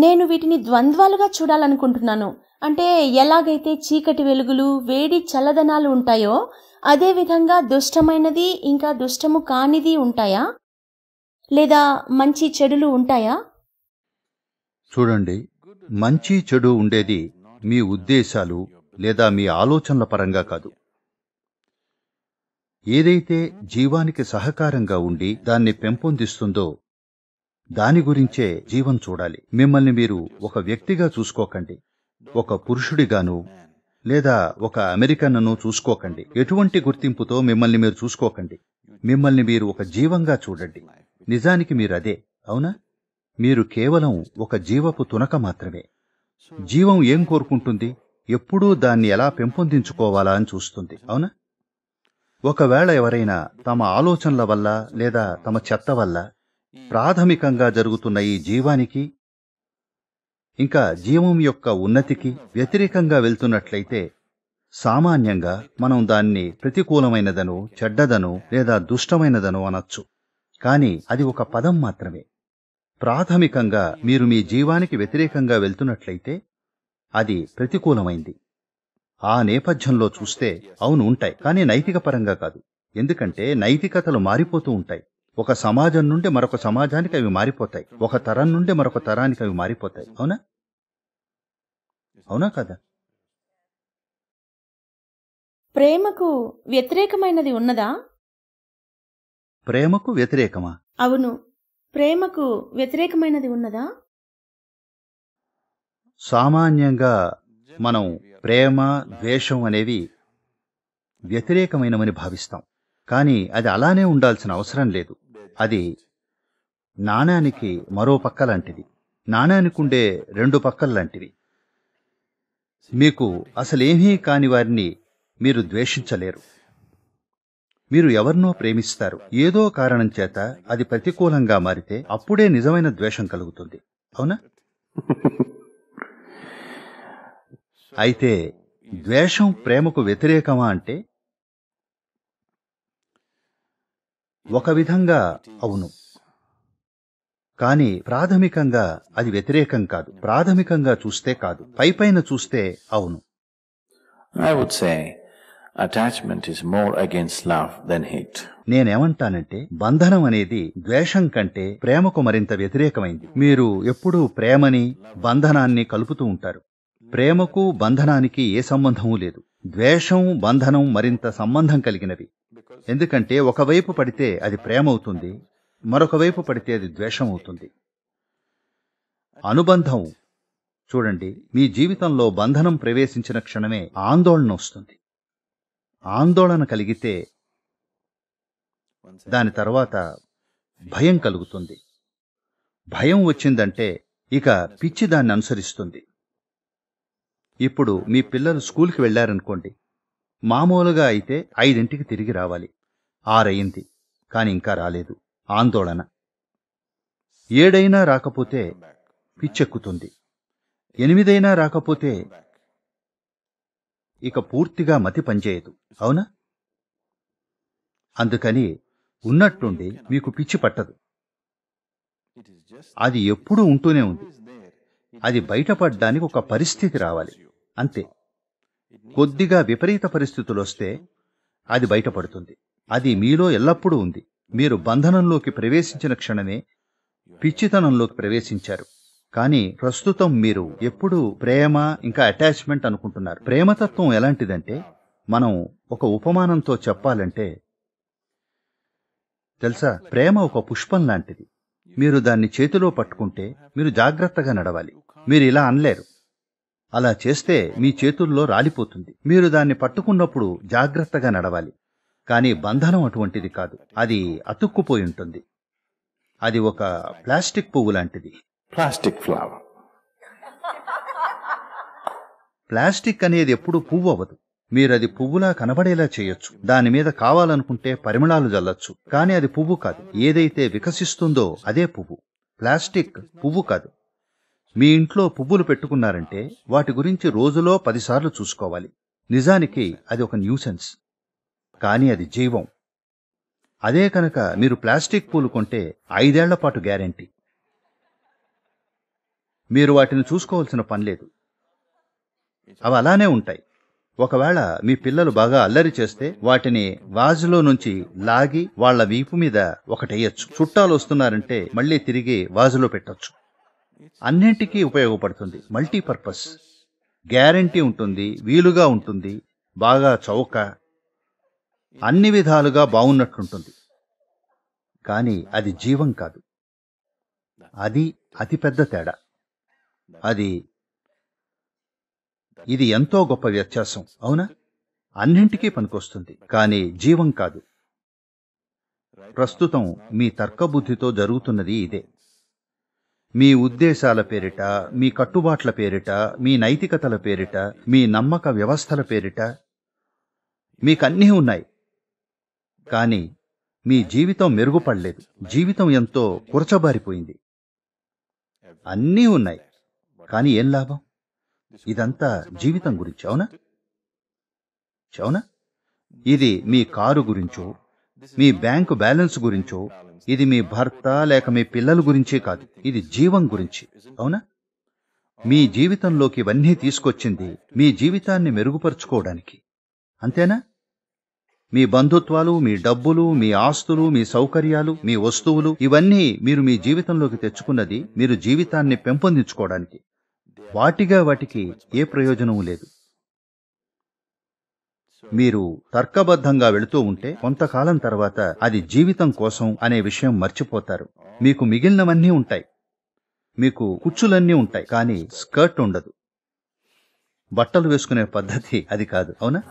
నేను వీటిని ద్వంద్వాలుగా చూడాలనుకుంటున్నాను అంటే ఎలాగైతే చీకటి వెలుగులు వేడి చల్లదనాలు ఉంటాయో అదేవిధంగా దుష్టమైనది ఇంకా దుష్టము కానిది ఉంటాయా లేదా మంచి చెడులు ఉంటాయా చూడండి మంచి చెడు ఉండేది మీ ఉద్దేశాలు లేదా మీ ఆలోచనల పరంగా కాదు ఏదైతే జీవానికి సహకారంగా ఉండి దాన్ని పెంపొందిస్తుందో దాని గురించే జీవం చూడాలి మిమ్మల్ని మీరు ఒక వ్యక్తిగా చూసుకోకండి ఒక పురుషుడిగాను లేదా ఒక అమెరికన్ను చూసుకోకండి ఎటువంటి గుర్తింపుతో మిమ్మల్ని మీరు చూసుకోకండి మిమ్మల్ని మీరు ఒక జీవంగా చూడండి నిజానికి మీరు అదే అవునా మీరు కేవలం ఒక జీవపు తునక మాత్రమే జీవం ఏం కోరుకుంటుంది ఎప్పుడూ దాన్ని ఎలా పెంపొందించుకోవాలా అని చూస్తుంది అవునా ఒకవేళ ఎవరైనా తమ ఆలోచనల వల్ల లేదా తమ చెత్త వల్ల ప్రాథమికంగా జరుగుతున్న ఈ జీవానికి ఇంకా జీవం యొక్క ఉన్నతికి వ్యతిరేకంగా వెళ్తున్నట్లయితే సామాన్యంగా మనం దాన్ని ప్రతికూలమైనదను చెడ్డదను లేదా దుష్టమైనదను అనొచ్చు కాని అది ఒక పదం మాత్రమే ప్రాథమికంగా మీరు మీ జీవానికి వ్యతిరేకంగా వెళ్తున్నట్లయితే అది ప్రతికూలమైంది ఆ నేపథ్యంలో చూస్తే అవును ఉంటాయి కానీ నైతిక కాదు ఎందుకంటే నైతికతలు మారిపోతూ ఉంటాయి ఒక సమాజం నుండి మరొక సమాజానికి అవి మారిపోతాయి ఒక తరం నుండి మరొక తరానికి అవి మారిపోతాయి అవునా అవునా కదా ప్రేమకు వ్యతిరేకమైనది ఉన్నదా ప్రేమకు వ్యతిరేకమా అవును ప్రేమకు వ్యతిరేకమైనది ఉన్నదా సామాన్యంగా మనం ప్రేమ ద్వేషం అనేవి వ్యతిరేకమైనవని భావిస్తాం కానీ అది అలానే ఉండాల్సిన అవసరం లేదు అది నాణానికి మరో పక్క లాంటిది నాణానికుండే రెండు పక్కల్లాంటివి మీకు అసలేమీ కాని వారిని మీరు ద్వేషించలేరు మీరు ఎవరినో ప్రేమిస్తారు ఏదో కారణం చేత అది ప్రతికూలంగా మారితే అప్పుడే నిజమైన ద్వేషం కలుగుతుంది అవునా అయితే ద్వేషం ప్రేమకు వ్యతిరేకమా అంటే ఒక విధంగా అవును కానీ ప్రాథమికంగా అది వ్యతిరేకం కాదు ప్రాథమికంగా చూస్తే కాదు పైన చూస్తే అవును attachment is more against love than hate నేనేమంటానంటే బంధనం అనేది ద్వేషం కంటే ప్రేమకు మరింత వ్యతిరేకమైంది మీరు ఎప్పుడూ ప్రేమని బంధనాన్ని కలుపుతూ ఉంటారు ప్రేమకు బంధనానికి ఏ సంబంధమూ లేదు ద్వేషం బంధనం మరింత సంబంధం కలిగినవి ఎందుకంటే ఒకవైపు పడితే అది ప్రేమ అవుతుంది మరొక వైపు పడితే అది ద్వేషం అవుతుంది అనుబంధం చూడండి మీ జీవితంలో బంధనం ప్రవేశించిన క్షణమే ఆందోళన వస్తుంది ఆందోళన కలిగితే దాని తర్వాత భయం కలుగుతుంది భయం వచ్చిందంటే ఇక పిచ్చి దాన్ని అనుసరిస్తుంది ఇప్పుడు మీ పిల్లలు స్కూల్కి వెళ్ళారనుకోండి మామూలుగా అయితే ఐదింటికి తిరిగి రావాలి ఆరయింది కాని ఇంకా రాలేదు ఆందోళన ఏడైనా రాకపోతే పిచ్చెక్కుతుంది ఎనిమిదైనా రాకపోతే ఇక పూర్తిగా మతి పనిచేయదు అవునా అందుకని ఉన్నట్టుండి మీకు పిచ్చి పట్టదు అది ఎప్పుడూ ఉంటూనే ఉంది అది బయటపడ్డానికి ఒక పరిస్థితి రావాలి అంతే కొద్దిగా విపరీత పరిస్థితులు వస్తే అది బయటపడుతుంది అది మీలో ఎల్లప్పుడూ ఉంది మీరు బంధనంలోకి ప్రవేశించిన క్షణమే పిచ్చితనంలోకి ప్రవేశించారు కానీ ప్రస్తుతం మీరు ఎప్పుడు ప్రేమ ఇంకా అటాచ్మెంట్ అనుకుంటున్నారు ప్రేమతత్వం ఎలాంటిదంటే మనం ఒక ఉపమానంతో చెప్పాలంటే తెలుసా ప్రేమ ఒక పుష్పం లాంటిది మీరు దాన్ని చేతిలో పట్టుకుంటే మీరు జాగ్రత్తగా నడవాలి మీరు ఇలా అనలేరు అలా చేస్తే మీ చేతుల్లో రాలిపోతుంది మీరు దాన్ని పట్టుకున్నప్పుడు జాగ్రత్తగా నడవాలి కానీ బంధనం అటువంటిది కాదు అది అతుక్కుపోయి ఉంటుంది అది ఒక ప్లాస్టిక్ పువ్వు లాంటిది ప్లాస్టిక్ ఫ్లవర్ ప్లాస్టిక్ అనేది ఎప్పుడు పువ్వు అవ్వదు మీరు అది పువ్వులా కనబడేలా చేయొచ్చు దాని మీద కావాలనుకుంటే పరిమళాలు జల్లొచ్చు కానీ అది పువ్వు కాదు ఏదైతే వికసిస్తుందో అదే పువ్వు ప్లాస్టిక్ పువ్వు కాదు మీ ఇంట్లో పువ్వులు పెట్టుకున్నారంటే వాటి గురించి రోజులో పదిసార్లు చూసుకోవాలి నిజానికి అది ఒక న్యూసెన్స్ కానీ అది జీవం అదే కనుక మీరు ప్లాస్టిక్ పూలు కొంటే ఐదేళ్ల పాటు గ్యారంటీ మీరు వాటిని చూసుకోవాల్సిన పనిలేదు అవి అలానే ఉంటాయి ఒకవేళ మీ పిల్లలు బాగా అల్లరి చేస్తే వాటిని వాజులో నుంచి లాగి వాళ్ల వీపు మీద ఒకటేయచ్చు చుట్టాలు వస్తున్నారంటే మళ్ళీ తిరిగి వాజులో పెట్టొచ్చు అన్నింటికీ ఉపయోగపడుతుంది మల్టీపర్పస్ గ్యారంటీ ఉంటుంది వీలుగా ఉంటుంది బాగా చౌక అన్ని విధాలుగా బాగున్నట్లుంటుంది కానీ అది జీవం కాదు అది అతిపెద్ద తేడా అది ఇది ఎంతో గొప్ప వ్యత్యాసం అవునా అన్నింటికీ పనికొస్తుంది కానీ జీవం కాదు ప్రస్తుతం మీ తర్కబుద్ధితో జరుగుతున్నది ఇదే మీ ఉద్దేశాల పేరిట మీ కట్టుబాట్ల పేరిట మీ నైతికతల పేరిట మీ నమ్మక వ్యవస్థల పేరిట మీకన్నీ ఉన్నాయి కానీ మీ జీవితం మెరుగుపడలేదు జీవితం ఎంతో కురచబారిపోయింది అన్నీ ఉన్నాయి కానీ ఏం లాభం ఇదంతా జీవితం గురించి అవునా చౌనా ఇది మీ కారు గురించో మీ బ్యాంకు బ్యాలెన్స్ గురించో ఇది మీ భర్త లేక మీ పిల్లల గురించే కాదు ఇది జీవం గురించి అవునా మీ జీవితంలోకి ఇవన్నీ తీసుకొచ్చింది మీ జీవితాన్ని మెరుగుపరుచుకోవడానికి అంతేనా మీ బంధుత్వాలు మీ డబ్బులు మీ ఆస్తులు మీ సౌకర్యాలు మీ వస్తువులు ఇవన్నీ మీరు మీ జీవితంలోకి తెచ్చుకున్నది మీరు జీవితాన్ని పెంపొందించుకోవడానికి వాటిగా వాటికి ఏ ప్రయోజనము లేదు మీరు తర్కబద్ధంగా వెళుతూ ఉంటే కొంతకాలం తర్వాత అది జీవితం కోసం అనే విషయం మర్చిపోతారు మీకు మిగిలినవన్నీ ఉంటాయి మీకు కుచ్చులన్నీ ఉంటాయి కానీ స్కర్ట్ ఉండదు బట్టలు వేసుకునే పద్ధతి అది కాదు అవునా